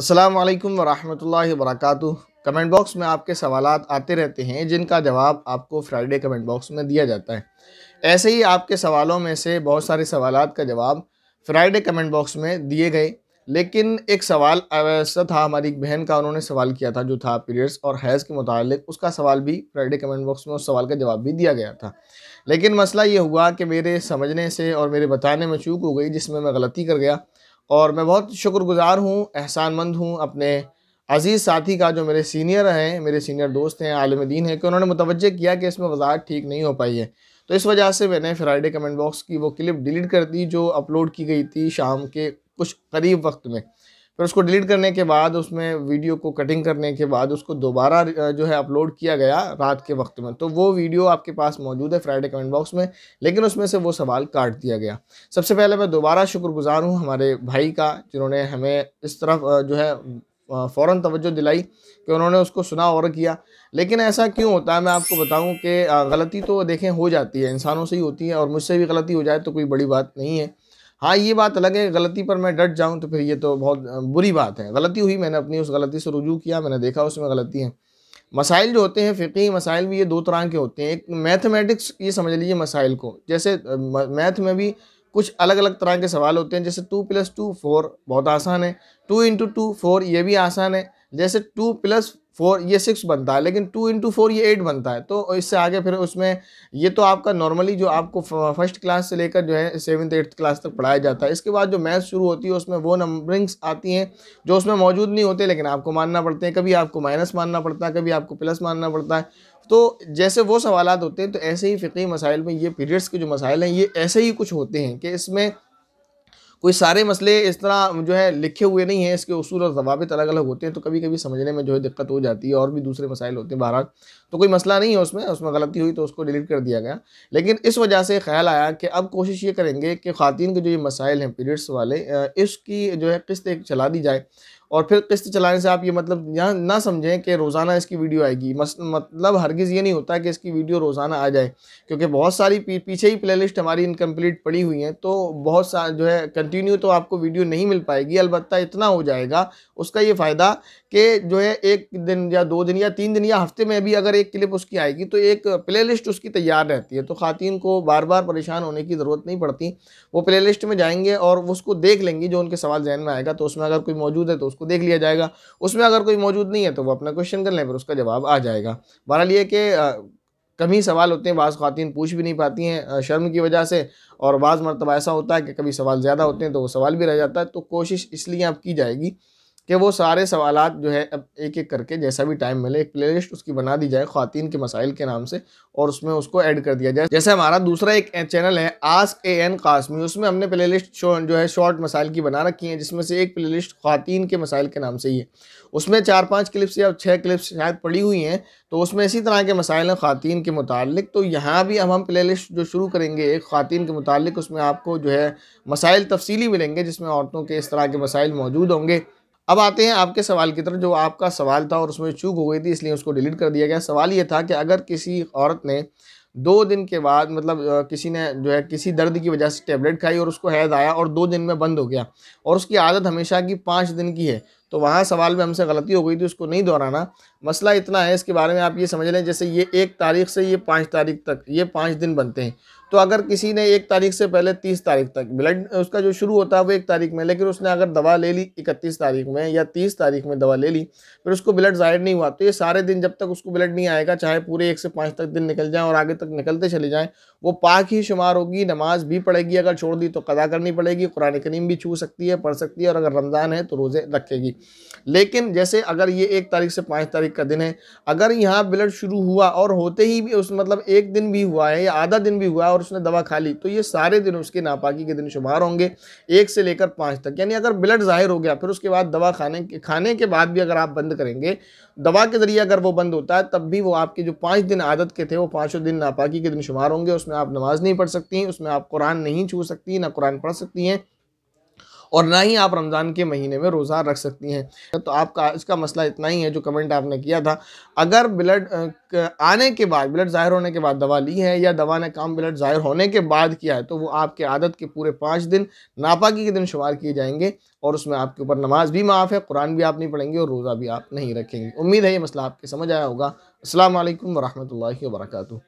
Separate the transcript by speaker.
Speaker 1: السلام علیکم ورحمۃ اللہ وبرکاتہ کمنٹ باکس میں آپ کے سوالات آتے رہتے ہیں جن کا جواب آپ کو فرائیڈے کمنٹ باکس میں دیا جاتا ہے ایسے ہی آپ کے سوالوں میں سے بہت سارے سوالات کا جواب فرائیڈے کمنٹ باکس میں دیے گئے لیکن ایک سوال ایسا تھا ہماری ایک بہن کا انہوں نے سوال کیا تھا جو تھا پیریڈس اور حیض کے متعلق اس کا سوال بھی فرائیڈے کمنٹ باکس میں اس سوال کا جواب بھی دیا گیا تھا لیکن مسئلہ یہ ہوا کہ میرے سمجھنے سے اور میرے بتانے میں چوک ہو گئی جس میں میں غلطی کر گیا اور میں بہت شکر گزار ہوں احسان مند ہوں اپنے عزیز ساتھی کا جو میرے سینئر ہیں میرے سینئر دوست ہیں عالم دین ہیں کہ انہوں نے متوجہ کیا کہ اس میں وضاحت ٹھیک نہیں ہو پائی ہے تو اس وجہ سے میں نے فرائیڈے کمنٹ باکس کی وہ کلپ ڈیلیٹ کر دی جو اپلوڈ کی گئی تھی شام کے کچھ قریب وقت میں پھر اس کو ڈیلیٹ کرنے کے بعد اس میں ویڈیو کو کٹنگ کرنے کے بعد اس کو دوبارہ جو ہے اپلوڈ کیا گیا رات کے وقت میں تو وہ ویڈیو آپ کے پاس موجود ہے فرائیڈے کمنٹ باکس میں لیکن اس میں سے وہ سوال کاٹ دیا گیا سب سے پہلے میں دوبارہ شکر گزار ہوں ہمارے بھائی کا جنہوں نے ہمیں اس طرف جو ہے فوراً توجہ دلائی کہ انہوں نے اس کو سنا اور کیا لیکن ایسا کیوں ہوتا ہے میں آپ کو بتاؤں کہ غلطی تو دیکھیں ہو جاتی ہے انسانوں سے ہی ہوتی ہے اور مجھ سے بھی غلطی ہو جائے تو کوئی بڑی بات نہیں ہے ہاں یہ بات الگ ہے غلطی پر میں ڈٹ جاؤں تو پھر یہ تو بہت بری بات ہے غلطی ہوئی میں نے اپنی اس غلطی سے رجوع کیا میں نے دیکھا اس میں غلطی ہیں مسائل جو ہوتے ہیں فقی مسائل بھی یہ دو طرح کے ہوتے ہیں ایک میتھمیٹکس یہ سمجھ لیجیے مسائل کو جیسے میتھ میں بھی کچھ الگ الگ طرح کے سوال ہوتے ہیں جیسے ٹو پلس ٹو فور بہت آسان ہے ٹو انٹو ٹو فور یہ بھی آسان ہے جیسے ٹو پلس فور یہ سکس بنتا ہے لیکن ٹو انٹو فور یہ ایٹ بنتا ہے تو اس سے آگے پھر اس میں یہ تو آپ کا نارملی جو آپ کو فرسٹ کلاس سے لے کر جو ہے سیونتھ ایٹتھ کلاس تک پڑھایا جاتا ہے اس کے بعد جو میتھ شروع ہوتی ہے اس میں وہ نمبرنگس آتی ہیں جو اس میں موجود نہیں ہوتے لیکن آپ کو ماننا پڑتے ہیں کبھی آپ کو مائنس ماننا پڑتا ہے کبھی آپ کو پلس ماننا پڑتا ہے تو جیسے وہ سوالات ہوتے ہیں تو ایسے ہی فقی مسائل میں یہ پیریڈس کے جو مسائل ہیں یہ ایسے ہی کچھ ہوتے ہیں کہ اس میں کوئی سارے مسئلے اس طرح جو ہے لکھے ہوئے نہیں ہیں اس کے اصول اور ضوابط الگ الگ ہوتے ہیں تو کبھی کبھی سمجھنے میں جو ہے دقت ہو جاتی ہے اور بھی دوسرے مسائل ہوتے ہیں بہرحال تو کوئی مسئلہ نہیں ہے اس میں اس میں غلطی ہوئی تو اس کو ڈیلیٹ کر دیا گیا لیکن اس وجہ سے خیال آیا کہ اب کوشش یہ کریں گے کہ خواتین کے جو یہ مسائل ہیں پیریڈس والے اس کی جو ہے قسط ایک چلا دی جائے اور پھر قسط چلانے سے آپ یہ مطلب یہاں نہ سمجھیں کہ روزانہ اس کی ویڈیو آئے گی مطلب ہرگز یہ نہیں ہوتا کہ اس کی ویڈیو روزانہ آ جائے کیونکہ بہت ساری پیچھے ہی پلے لسٹ ہماری انکمپلیٹ پڑی ہوئی ہیں تو بہت سا جو ہے کنٹینیو تو آپ کو ویڈیو نہیں مل پائے گی البتہ اتنا ہو جائے گا اس کا یہ فائدہ کہ جو ہے ایک دن یا دو دن یا تین دن یا ہفتے میں بھی اگر ایک کلپ اس کی آئے گی تو ایک پلے لسٹ اس کی تیار رہتی ہے تو خواتین کو بار بار پریشان ہونے کی ضرورت نہیں پڑتی وہ پلے لسٹ میں جائیں گے اور اس کو دیکھ لیں گی جو ان کے سوال ذہن میں آئے گا تو اس میں اگر کوئی موجود ہے تو اس کو دیکھ لیا جائے گا اس میں اگر کوئی موجود نہیں ہے تو وہ اپنا کوششن کر لیں پھر اس کا جواب آ جائے گا بہرحال یہ کہ کمی سوال ہوتے ہیں بعض خواتین پوچھ بھی نہیں پاتی ہیں شرم کی وجہ سے اور بعض مرتبہ ایسا ہوتا ہے کہ کبھی سوال زیادہ ہوتے ہیں تو وہ سوال بھی رہ جاتا ہے تو کوشش اس لیے آپ کی جائے گی کہ وہ سارے سوالات جو ہے اب ایک ایک کر کے جیسا بھی ٹائم ملے ایک پلے لسٹ اس کی بنا دی جائے خواتین کے مسائل کے نام سے اور اس میں اس کو ایڈ کر دیا جائے جیسے ہمارا دوسرا ایک چینل ہے آس اے این قاسمی اس میں ہم نے پلے لسٹ جو ہے شارٹ مسائل کی بنا رکھی ہیں جس میں سے ایک پلے لسٹ خواتین کے مسائل کے نام سے ہی ہے اس میں چار پانچ کلپس یا چھ کلپس شاید پڑی ہوئی ہیں تو اس میں اسی طرح کے مسائل ہیں خواتین کے متعلق تو یہاں بھی ہم پلے لسٹ جو شروع کریں گے ایک خواتین کے متعلق اس میں آپ کو جو ہے مسائل تفصیلی ملیں گے جس میں عورتوں کے اس طرح کے مسائل موجود ہوں گے اب آتے ہیں آپ کے سوال کی طرف جو آپ کا سوال تھا اور اس میں چوک ہو گئی تھی اس لیے اس کو ڈیلیٹ کر دیا گیا سوال یہ تھا کہ اگر کسی عورت نے دو دن کے بعد مطلب کسی نے جو ہے کسی درد کی وجہ سے ٹیبلیٹ کھائی اور اس کو حید آیا اور دو دن میں بند ہو گیا اور اس کی عادت ہمیشہ کی پانچ دن کی ہے تو وہاں سوال میں ہم سے غلطی ہو گئی تھی اس کو نہیں دہرانا مسئلہ اتنا ہے اس کے بارے میں آپ یہ سمجھ لیں جیسے یہ ایک تاریخ سے یہ پانچ تاریخ تک یہ پانچ دن بنتے ہیں تو اگر کسی نے ایک تاریخ سے پہلے تیس تاریخ تک بلڈ اس کا جو شروع ہوتا ہے وہ ایک تاریخ میں لیکن اس نے اگر دوا لے لی اکتیس تاریخ میں یا تیس تاریخ میں دوا لے لی پھر اس کو بلڈ ظاہر نہیں ہوا تو یہ سارے دن جب تک اس کو بلڈ نہیں آئے گا چاہے پورے ایک سے پانچ تک دن نکل جائیں اور آگے تک نکلتے چلے جائیں وہ پاک ہی شمار ہوگی نماز بھی پڑے گی اگر چھوڑ دی تو قضا کرنی پڑے گی قرآن کریم بھی چھو سکتی ہے پڑھ سکتی ہے اور اگر رمضان ہے تو روزے رکھے گی لیکن جیسے اگر یہ ایک تاریخ سے پانچ تاریخ کا دن ہے اگر یہاں بلڈ شروع ہوا اور ہوتے ہی بھی اس مطلب ایک دن بھی ہوا ہے یا آدھا دن بھی ہوا ہے اور اس نے دوا کھا لی تو یہ سارے دن اس کے ناپاکی کے دن شمار ہوں گے ایک سے لے کر پانچ تک یعنی اگر بلڈ ظاہر ہو گیا پھر اس کے بعد دوا کھانے کے کھانے کے بعد بھی اگر آپ بند کریں گے دوا کے ذریعے اگر وہ بند ہوتا ہے تب بھی وہ آپ کے جو پانچ دن عادت کے تھے وہ پانچوں دن ناپاکی کے دن شمار ہوں گے اس میں میں آپ نماز نہیں پڑھ سکتی ہیں اس میں آپ قرآن نہیں چھو سکتی نہ قرآن پڑھ سکتی ہیں اور نہ ہی آپ رمضان کے مہینے میں روزہ رکھ سکتی ہیں تو آپ کا اس کا مسئلہ اتنا ہی ہے جو کمنٹ آپ نے کیا تھا اگر بلڈ آنے کے بعد بلڈ ظاہر ہونے کے بعد دوا لی ہے یا دوا نے کام بلڈ ظاہر ہونے کے بعد کیا ہے تو وہ آپ کے عادت کے پورے پانچ دن ناپاکی کے دن شمار کیے جائیں گے اور اس میں آپ کے اوپر نماز بھی معاف ہے قرآن بھی آپ نہیں پڑھیں گے اور روزہ بھی آپ نہیں رکھیں گے امید ہے یہ مسئلہ آپ کے سمجھ آیا ہوگا السلام علیکم ورحمۃ اللہ وبرکاتہ